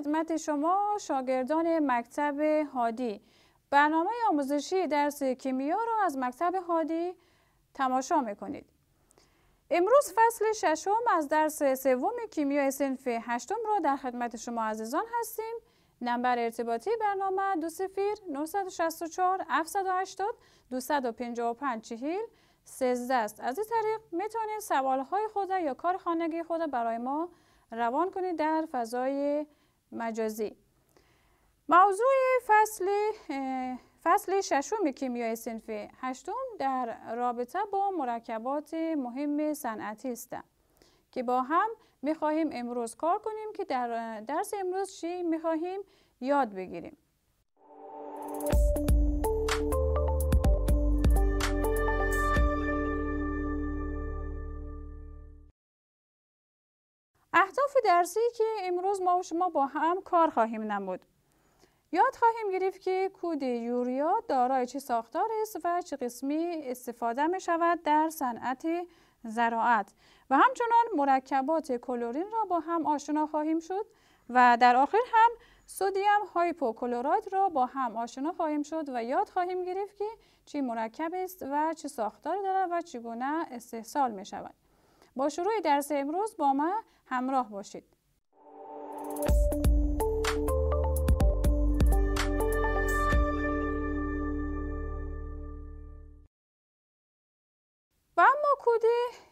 خدمت شما شاگردان مکتب هادی برنامه آموزشی درس کیمیا را از مکتب هادی تماشا میکنید امروز فصل ششم از درس سوم کیمیا سنف هشتم را در خدمت شما عزیزان هستیم نمبر ارتباطی برنامه دو سفیر 964 780 255 چهیل 13 است از این طریق میتونید سوالهای خود یا کار خانگی خود برای ما روان کنید در فضای مجازی موضوع فصل فصل ششم کیمیای سنف هشتم در رابطه با مرکبات مهم صنعتی است که با هم میخواهیم امروز کار کنیم که در درس امروز چی میخواهیم یاد بگیریم اهداف درسی که امروز ما و شما با هم کار خواهیم نمود. یاد خواهیم گرفت که کود یوریا دارای چه ساختار است و چه قسمی استفاده می شود در صنعت زراعت و همچنان مرکبات کلورین را با هم آشنا خواهیم شد و در آخر هم سودیم هایپوکلوراید را با هم آشنا خواهیم شد و یاد خواهیم گرفت که چی مرکب است و چه ساختار دارد و چگونه استحصال می شود. با شروع درس امروز با من همراه باشید و اما کود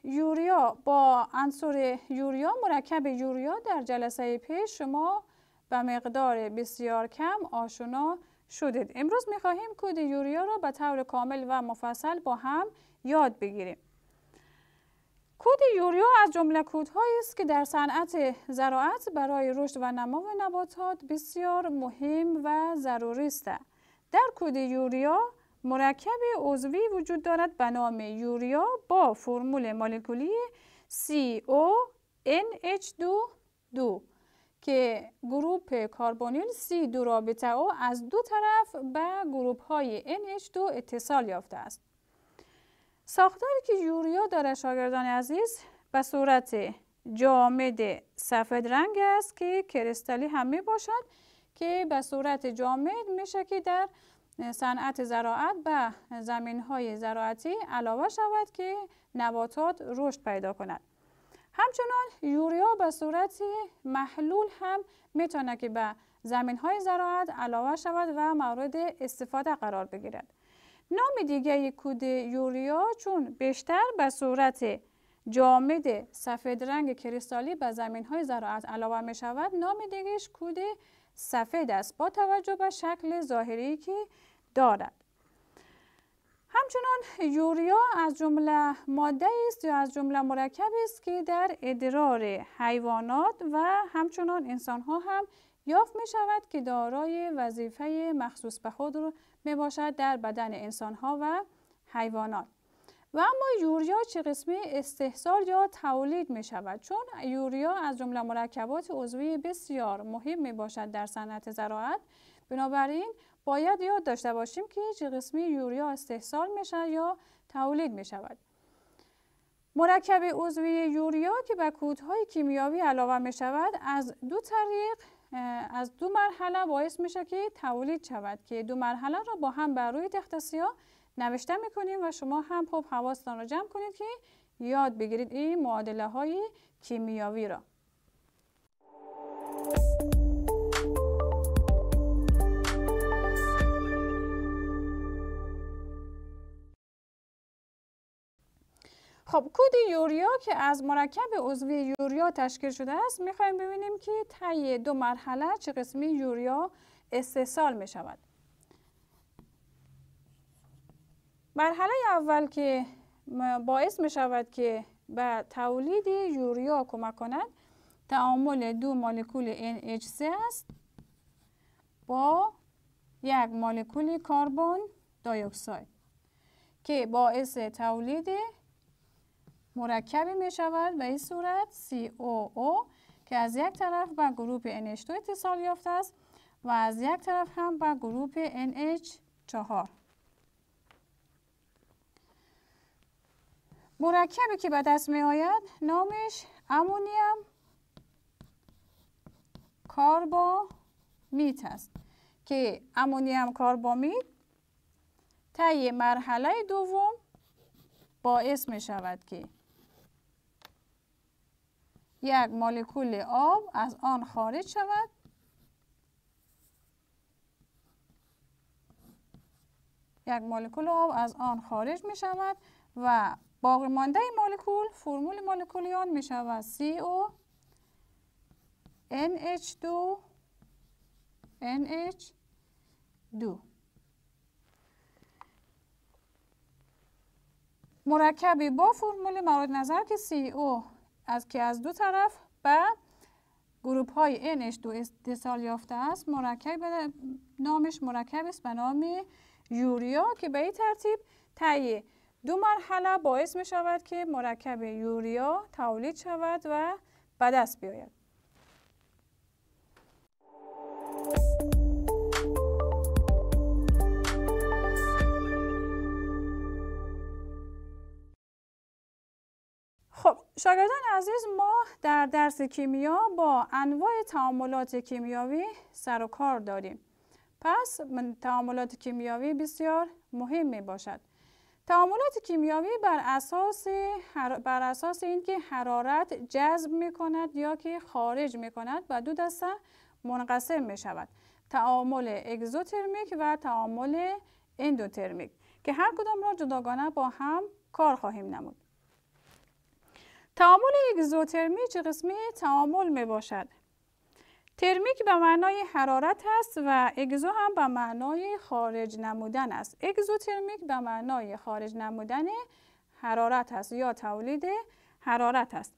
یوریا با عنصر یوریا مرکب یوریا در جلسه پیش شما به مقدار بسیار کم آشنا شدید امروز میخواهیم کود یوریا را به طور کامل و مفصل با هم یاد بگیریم کود یوریا از جمله کودهایی است که در صنعت زراعت برای رشد و نمو نباتات بسیار مهم و ضروری است. در کود یوریا مرکب عضوی وجود دارد به نام یوریا با فرمول مولکولی CONH22 که گروپ کاربونیل C دو رابطه او از دو طرف به گروپ های NH2 اتصال یافته است. ساختاری که یوریا داره شاگردان عزیز به صورت جامد سفید رنگ است که کریستالی هم می باشد که به صورت جامد میشه که در صنعت زراعت به زمین های زراعتی علاوه شود که نباتات رشد پیدا کند. همچنان یوریا به صورت محلول هم میتونه که به زمین های زراعت علاوه شود و مورد استفاده قرار بگیرد. نام دیگه کود یوریا چون بیشتر به صورت جامد سفید رنگ کریستالی به زمین های زراعت علاوه می شود نام دیگهش کود سفید است با توجه به شکل ظاهری که دارد همچنان یوریا از جمله ماده است یا از جمله مرکب است که در ادرار حیوانات و همچنان انسان ها هم یافت می شود که دارای وظیفه مخصوص به خود رو می باشد در بدن انسان ها و حیوانات و اما یوریا چه قسمی استحصال یا تولید می شود چون یوریا از جمله مرکبات عضوی بسیار مهم می باشد در صنعت زراعت بنابراین باید یاد داشته باشیم که چه قسمی یوریا استحصال می شود یا تولید می شود مرکب عضوی یوریا که به کودهای کیمیاوی علاوه می شود از دو طریق از دو مرحله باعث میشه که تولید شود که دو مرحله را با هم بر روی تخت سیاه نوشته میکنیم و شما هم خوب حواستان را جمع کنید که یاد بگیرید این معادله های کیمیاوی را خب کود یوریا که از مرکب عضوی یوریا تشکیل شده است میخوایم ببینیم که طی دو مرحله چه قسمی یوریا استحصال می شود مرحله اول که باعث می شود که به تولید یوریا کمک کند تعامل دو مولکول NH3 است با یک مولکول کربن دایوکساید که باعث تولید مرکبی می شود به این صورت COO که از یک طرف به گروپ NH2 اتصال یافته است و از یک طرف هم به گروپ NH4 مرکبی که به دست می آید نامش امونیم کاربامیت است که امونیم کاربامیت طی مرحله دوم باعث می شود که یک مولکول آب از آن خارج شود یک مولکول آب از آن خارج می شود و باقی مانده مولکول فرمول مولکولی آن می شود CO NH2 NH2 مرکبی با فرمول مورد نظر که CO از که از دو طرف به گروپ های nh دو اتصال یافته است مرکب نامش مرکب است به نام یوریا که به این ترتیب طی دو مرحله باعث می شود که مرکب یوریا تولید شود و به دست بیاید خب شاگردان عزیز ما در درس کیمیا با انواع تعاملات کیمیاوی سر و کار داریم پس تعاملات کیمیاوی بسیار مهم می باشد تعاملات کیمیاوی بر اساس, بر اساس اینکه حرارت جذب می کند یا که خارج می کند و دو دسته منقسم می شود تعامل اگزوترمیک و تعامل اندوترمیک که هر کدام را جداگانه با هم کار خواهیم نمود تعامل اگزوترمی چه قسمی تعامل می باشد؟ ترمیک به معنای حرارت است و اگزو هم به معنای خارج نمودن است. اگزوترمیک به معنای خارج نمودن حرارت است یا تولید حرارت است.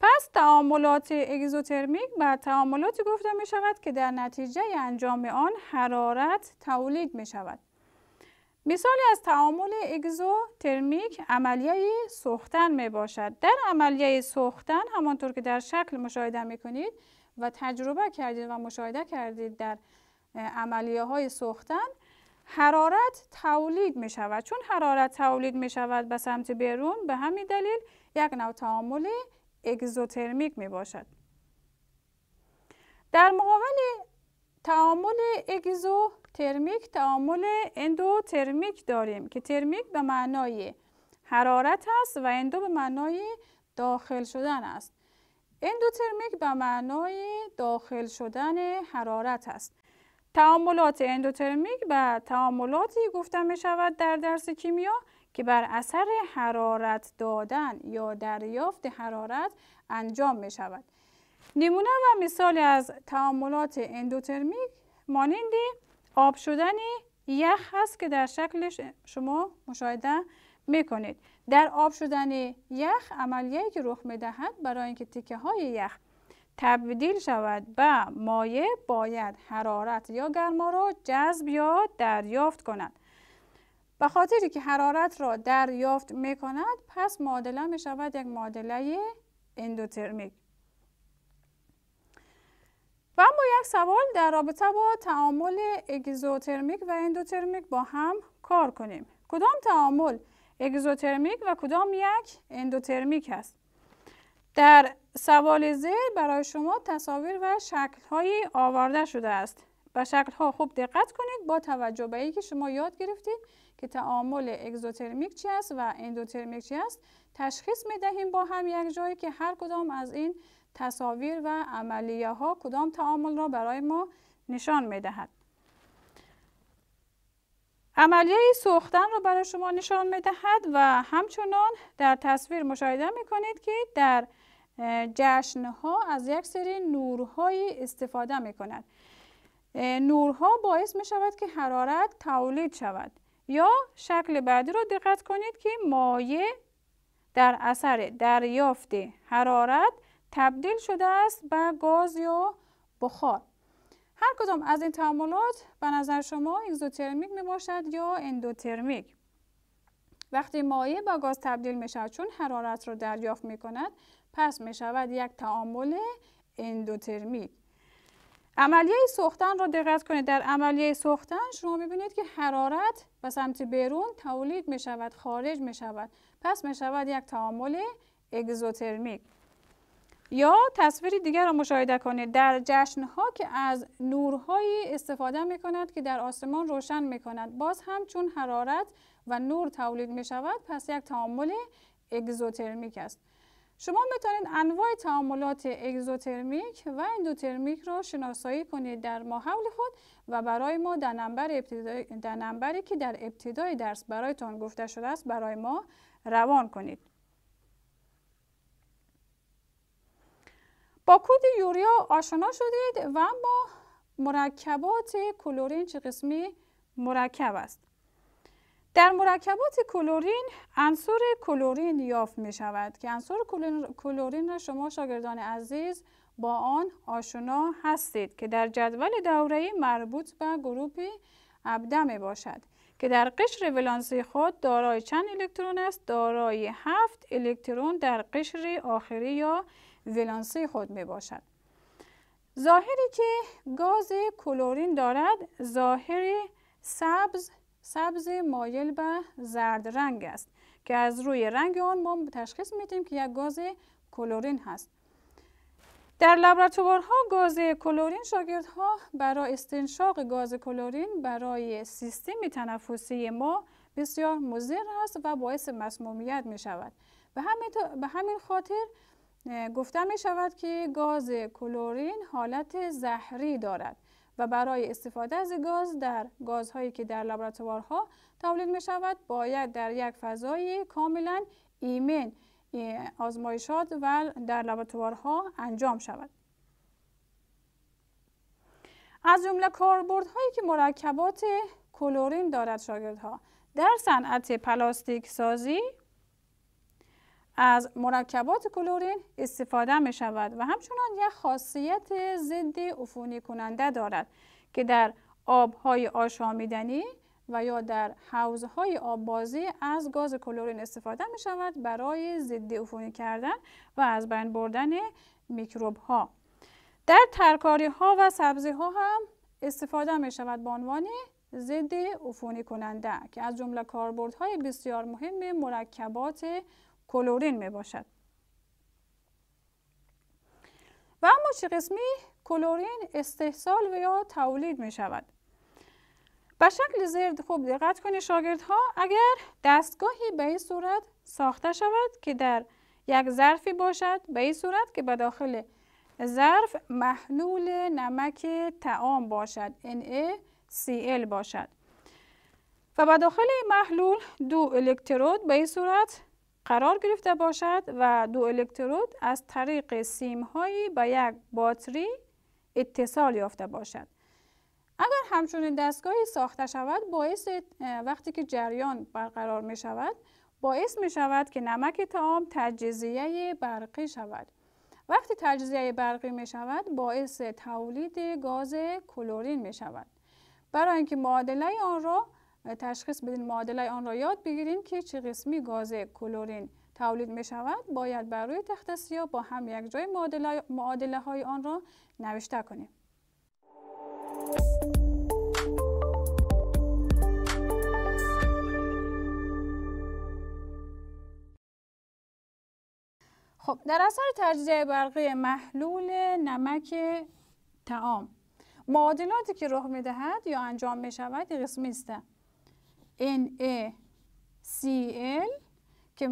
پس تعاملات اگزوترمیک به تعاملاتی گفته می شود که در نتیجه انجام آن حرارت تولید می شود. مثالی از تعامل اگزوترمیک عملیه سوختن می باشد. در عملیه سوختن همانطور که در شکل مشاهده می کنید و تجربه کردید و مشاهده کردید در عملیه های سوختن حرارت تولید می شود. چون حرارت تولید می شود به سمت بیرون به همین دلیل یک نوع تعامل اگزوترمیک می باشد. در مقابل تعامل اگزو ترمیک تعامل اندوترمیک داریم که ترمیک به معنای حرارت است و اندو به معنای داخل شدن است اندوترمیک به معنای داخل شدن حرارت است تعاملات اندوترمیک به تعاملاتی گفته می شود در درس کیمیا که بر اثر حرارت دادن یا دریافت حرارت انجام می شود. نمونه و مثال از تعاملات اندوترمیک مانند آب شدن یخ هست که در شکل شما مشاهده میکنید در آب شدن یخ عملیه که رخ میدهد برای اینکه تکه های یخ تبدیل شود به مایع باید حرارت یا گرما را جذب یا دریافت کند به خاطری که حرارت را دریافت می کند پس معادله می شود یک معادله اندوترمیک و اما یک سوال در رابطه با تعامل اگزوترمیک و اندوترمیک با هم کار کنیم کدام تعامل اگزوترمیک و کدام یک اندوترمیک است در سوال زیر برای شما تصاویر و شکل‌های آورده شده است به شکل‌ها خوب دقت کنید با توجه به اینکه شما یاد گرفتید که تعامل اگزوترمیک چی است و اندوترمیک چی است تشخیص می‌دهیم با هم یک جایی که هر کدام از این تصاویر و عملیه ها کدام تعامل را برای ما نشان می دهد. عملیه سوختن را برای شما نشان می دهد و همچنان در تصویر مشاهده می کنید که در جشن ها از یک سری نورهای استفاده می کند. نورها باعث می شود که حرارت تولید شود یا شکل بعدی را دقت کنید که مایع در اثر دریافت حرارت تبدیل شده است به گاز یا بخار هر کدام از این تعاملات به نظر شما اگزوترمیک می باشد یا اندوترمیک وقتی مایع با گاز تبدیل می شود چون حرارت را دریافت می کند پس می شود یک تعامل اندوترمیک عملیه سوختن را دقت کنید در عملیه سوختن شما بینید که حرارت به سمت بیرون تولید می شود خارج می شود پس می شود یک تعامل اگزوترمیک یا تصویری دیگر را مشاهده کنید در جشن ها که از نورهایی استفاده می کند که در آسمان روشن می کند باز هم چون حرارت و نور تولید می شود پس یک تعامل اگزوترمیک است شما می توانید انواع تعاملات اگزوترمیک و اندوترمیک را شناسایی کنید در ماحول خود و برای ما در نمبر در نمبری که در ابتدای درس برایتان گفته شده است برای ما روان کنید با کود یوریا آشنا شدید و با مرکبات کلورین چه قسمی مرکب است در مرکبات کلورین عنصر کلورین یافت می شود که عنصر کلورین را شما شاگردان عزیز با آن آشنا هستید که در جدول دوره مربوط به گروپ ابدا باشد که در قشر ولانسی خود دارای چند الکترون است دارای هفت الکترون در قشر آخری یا ولانسی خود می باشد. ظاهری که گاز کلورین دارد ظاهر سبز سبز مایل به زرد رنگ است که از روی رنگ آن ما تشخیص میدیم که یک گاز کلورین هست در لابراتوارها گاز کلورین شاگردها برای استنشاق گاز کلورین برای سیستم تنفسی ما بسیار مضر است و باعث مسمومیت می شود به همین خاطر گفته می شود که گاز کلورین حالت زهری دارد و برای استفاده از گاز در گازهایی که در لابراتوارها تولید می شود باید در یک فضای کاملا ایمن آزمایشات و در لابراتوارها انجام شود از جمله هایی که مرکبات کلورین دارد ها در صنعت پلاستیک سازی از مرکبات کلورین استفاده می شود و همچنان یک خاصیت ضد عفونی کننده دارد که در آبهای آشامیدنی و یا در آب بازی از گاز کلورین استفاده می شود برای ضد عفونی کردن و از بین بردن میکروب ها در ترکاری ها و سبزی ها هم استفاده می شود به عنوان ضد عفونی کننده که از جمله کاربردهای بسیار مهم مرکبات کلورین می باشد و اما چه قسمی کلورین استحصال و یا تولید می شود به شکل زرد خوب دقت کنید شاگردها اگر دستگاهی به این صورت ساخته شود که در یک ظرفی باشد به این صورت که به داخل ظرف محلول نمک تعام باشد NaCl باشد و به داخل محلول دو الکترود به این صورت قرار گرفته باشد و دو الکترود از طریق سیم هایی به یک باتری اتصال یافته باشد اگر همچون دستگاهی ساخته شود باعث وقتی که جریان برقرار می شود باعث می شود که نمک تعام تجزیه برقی شود وقتی تجزیه برقی می شود باعث تولید گاز کلورین می شود برای اینکه معادله آن را تشخیص بدین معادله آن را یاد بگیریم که چه قسمی گاز کلورین تولید می شود باید بر روی تخت سیاه با هم یک جای معادله, های آن را نوشته کنیم خب در اثر تجزیه برقی محلول نمک تعام معادلاتی که رخ میدهد یا انجام می شود قسمی است NaCl که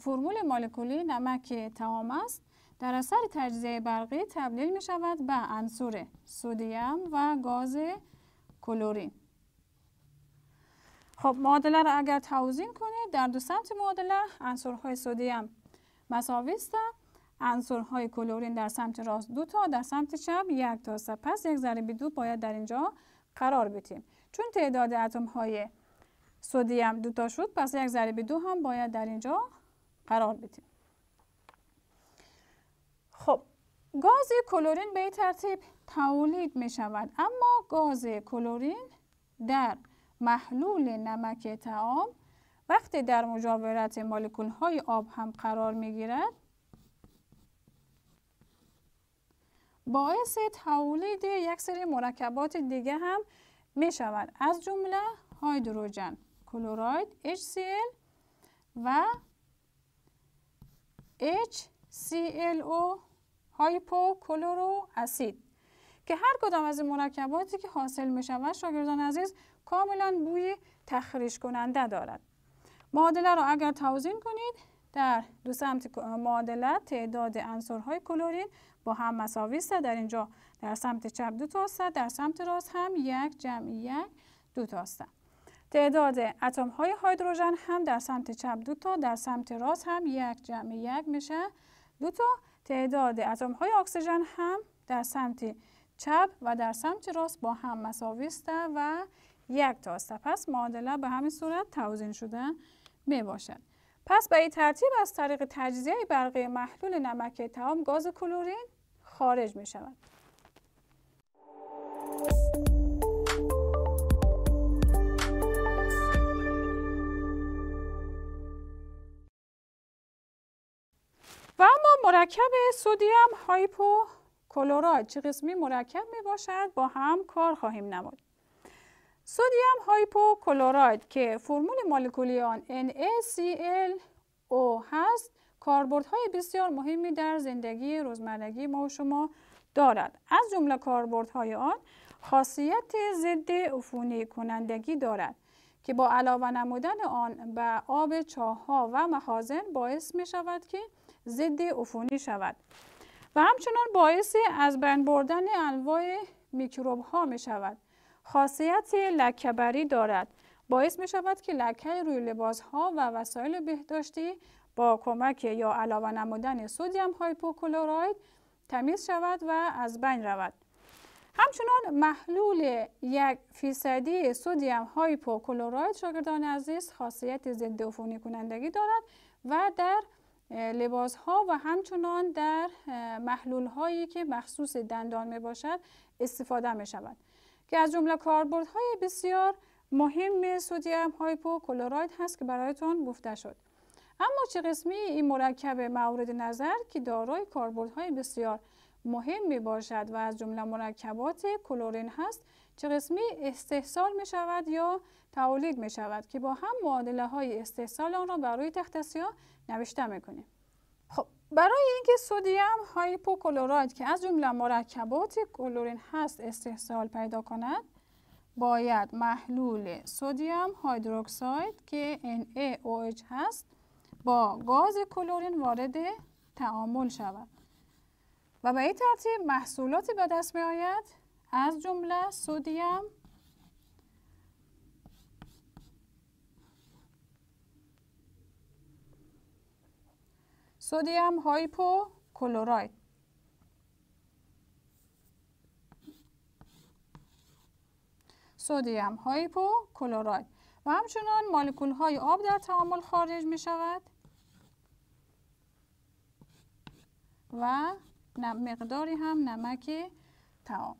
فرمول مولکولی نمک تمام است در اثر تجزیه برقی تبدیل می شود به عنصر سودیم و گاز کلورین خب معادله را اگر توضیح کنید در دو سمت معادله عنصرهای سودیم مساوی است عنصرهای کلورین در سمت راست دو تا در سمت چپ یک تا پس یک ضریب دو باید در اینجا قرار بدیم چون تعداد اتم های سودیم تا شد پس یک ضریب دو هم باید در اینجا قرار بدیم خب گاز کلورین به ترتیب تولید می شود اما گاز کلورین در محلول نمک تعام وقتی در مجاورت مالکول های آب هم قرار می گیرد باعث تولید یک سری مرکبات دیگه هم می شود از جمله هایدروژن کلوراید HCl و HClO کلورو اسید که هر کدام از این مرکباتی که حاصل می شود شاگردان عزیز کاملا بوی تخریش کننده دارد معادله را اگر توزین کنید در دو سمت معادله تعداد های کلورین با هم مساوی است در اینجا در سمت چپ دو تا است در سمت راست هم یک جمع یک دو تا است تعداد اتم های هیدروژن هم در سمت چپ دو تا در سمت راست هم یک جمع یک میشه دو تا تعداد اتم های اکسیژن هم در سمت چپ و در سمت راست با هم مساوی است و یک تاست پس معادله به همین صورت توزین شده می باشد پس به این ترتیب از طریق تجزیه برقی محلول نمک تمام گاز کلورین خارج می شود مرکب سودیم هایپو کلوراید چه قسمی مرکب می باشد با هم کار خواهیم نمود سودیم هایپو کلوراید که فرمول مولکولی آن NaClO هست های بسیار مهمی در زندگی روزمرگی ما و شما دارد از جمله های آن خاصیت ضد عفونی کنندگی دارد که با علاوه نمودن آن به آب چاه ها و مخازن باعث می شود که ضد عفونی شود و همچنان باعث از بین بردن انواع میکروب ها می شود خاصیت لکهبری دارد باعث می شود که لکه روی لباس ها و وسایل بهداشتی با کمک یا علاوه نمودن سودیم هایپوکلوراید تمیز شود و از بین رود همچنان محلول یک فیصدی سودیم هایپوکلوراید شاگردان عزیز خاصیت ضد عفونی کنندگی دارد و در لباس ها و همچنان در محلول هایی که مخصوص دندان می باشد استفاده می شود که از جمله کاربرد های بسیار مهم سودیم هایپوکلوراید هست که برایتان گفته شد اما چه قسمی این مرکب مورد نظر که دارای کاربردهای بسیار مهم می باشد و از جمله مرکبات کلورین هست چه قسمی استحصال می شود یا تولید می شود که با هم معادله های استحصال آن را برای تخت سیاه نوشته می کنیم. خب برای اینکه سودیم هایپوکلوراید که از جمله مرکبات کلورین هست استحصال پیدا کند باید محلول سودیم هایدروکساید که NaOH هست با گاز کلورین وارد تعامل شود و به این ترتیب محصولاتی به دست می آید از جمله سودیم سودیم هایپو کلوراید سودیم هایپو کلوراید و همچنان مالکول های آب در تعامل خارج می شود و مقداری هم نمک تعام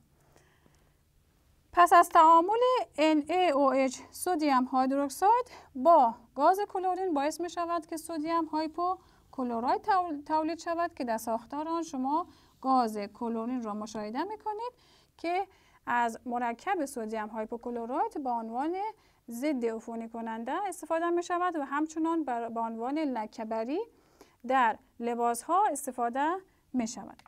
پس از تعامل NaOH سودیم هایدروکساید با گاز کلورین باعث می شود که سودیم هایپو کلوراید تولید شود که در ساختار آن شما گاز کلورین را مشاهده می کنید که از مرکب سودیم هایپوکلوراید به عنوان ضد عفونی کننده استفاده می شود و همچنان به عنوان لکبری در لباس ها استفاده می شود.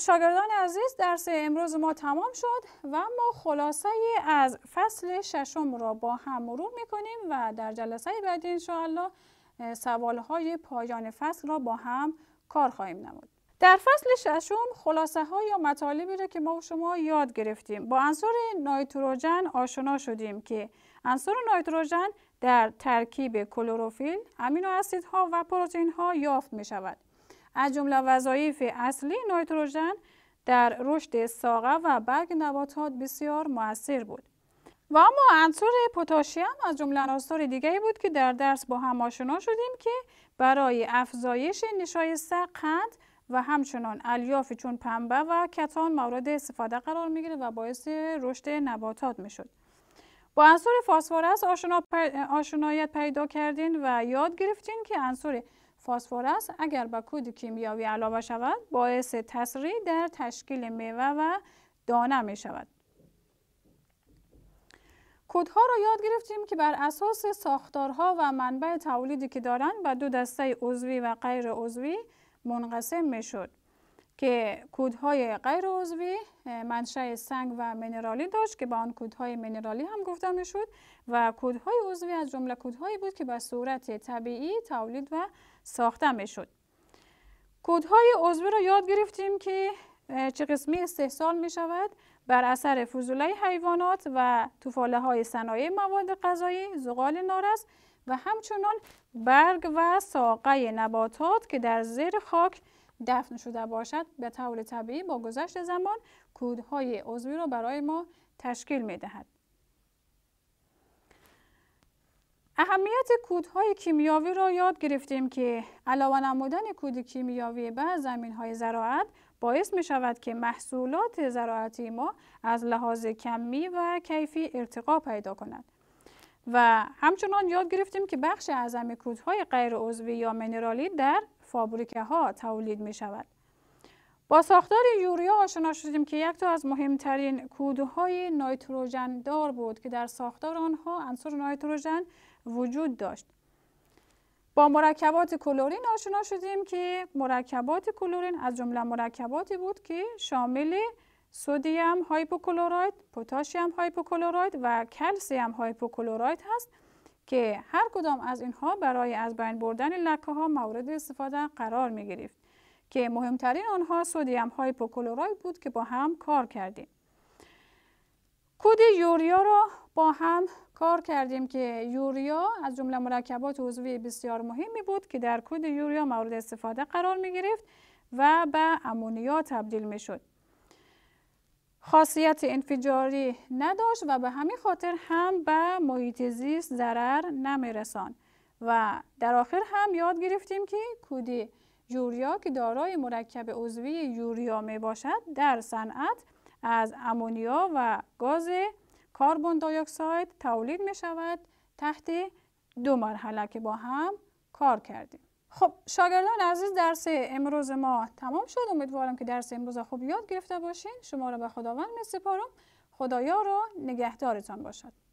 شاگردان عزیز درس امروز ما تمام شد و ما خلاصه از فصل ششم را با هم مرور میکنیم و در جلسه بعدی انشاءالله سوال های پایان فصل را با هم کار خواهیم نمود. در فصل ششم خلاصه های یا مطالبی را که ما و شما یاد گرفتیم با عنصر نایتروژن آشنا شدیم که عنصر نایتروژن در ترکیب کلروفیل، امینو اسیدها و پروتئین ها یافت می شود. از جمله وظایف اصلی نایتروژن در رشد ساقه و برگ نباتات بسیار موثر بود و اما عنصر پتاسیم از جمله عناصر دیگری بود که در درس با هم آشنا شدیم که برای افزایش نشایسته قند و همچنان الیاف چون پنبه و کتان مورد استفاده قرار میگیره و باعث رشد نباتات میشد با عنصر فاسفورس آشنا پر... آشنایت پیدا کردین و یاد گرفتین که عنصر فسفر اگر به کود کیمیاوی علاوه شود باعث تسریع در تشکیل میوه و دانه می شود کودها را یاد گرفتیم که بر اساس ساختارها و منبع تولیدی که دارند به دو دسته عضوی و غیر عضوی منقسم می شود. که کودهای غیر عضوی منشه سنگ و منرالی داشت که به آن کودهای منرالی هم گفته شود و کودهای عضوی از جمله کودهایی بود که به صورت طبیعی تولید و ساخته میشد کودهای عضوی را یاد گرفتیم که چه قسمی استحصال می شود بر اثر فضوله حیوانات و توفاله های صنایع مواد غذایی زغال نارس و همچنان برگ و ساقه نباتات که در زیر خاک دفن شده باشد به طور طبیعی با گذشت زمان کودهای عضوی را برای ما تشکیل می اهمیت کودهای کیمیاوی را یاد گرفتیم که علاوه نمودن کود کیمیاوی به زمین های زراعت باعث می شود که محصولات زراعتی ما از لحاظ کمی و کیفی ارتقا پیدا کند. و همچنان یاد گرفتیم که بخش اعظم کودهای غیر عضوی یا منرالی در فابریکه ها تولید می شود. با ساختار یوریا آشنا شدیم که یک تا از مهمترین کودهای نایتروژن دار بود که در ساختار آنها عنصر نایتروژن وجود داشت. با مرکبات کلورین آشنا شدیم که مرکبات کلورین از جمله مرکباتی بود که شامل سودیم هایپوکلوراید، پوتاشیم هایپوکلوراید و کلسیم هایپوکلوراید هست که هر کدام از اینها برای از بین بردن لکه ها مورد استفاده قرار می گرفت که مهمترین آنها سودیم پوکلورای بود که با هم کار کردیم. کود یوریا را با هم کار کردیم که یوریا از جمله مرکبات عضوی بسیار مهمی بود که در کود یوریا مورد استفاده قرار می گرفت و به امونیا تبدیل می شد. خاصیت انفجاری نداشت و به همین خاطر هم به محیط زیست ضرر نمیرسان و در آخر هم یاد گرفتیم که کودی یوریا که دارای مرکب عضوی یوریا می باشد در صنعت از امونیا و گاز کاربون دی تولید می شود تحت دو مرحله که با هم کار کردیم خب شاگردان عزیز درس امروز ما تمام شد امیدوارم که درس امروز خوب یاد گرفته باشین شما را به خداوند می سپارم خدایا رو نگهدارتان باشد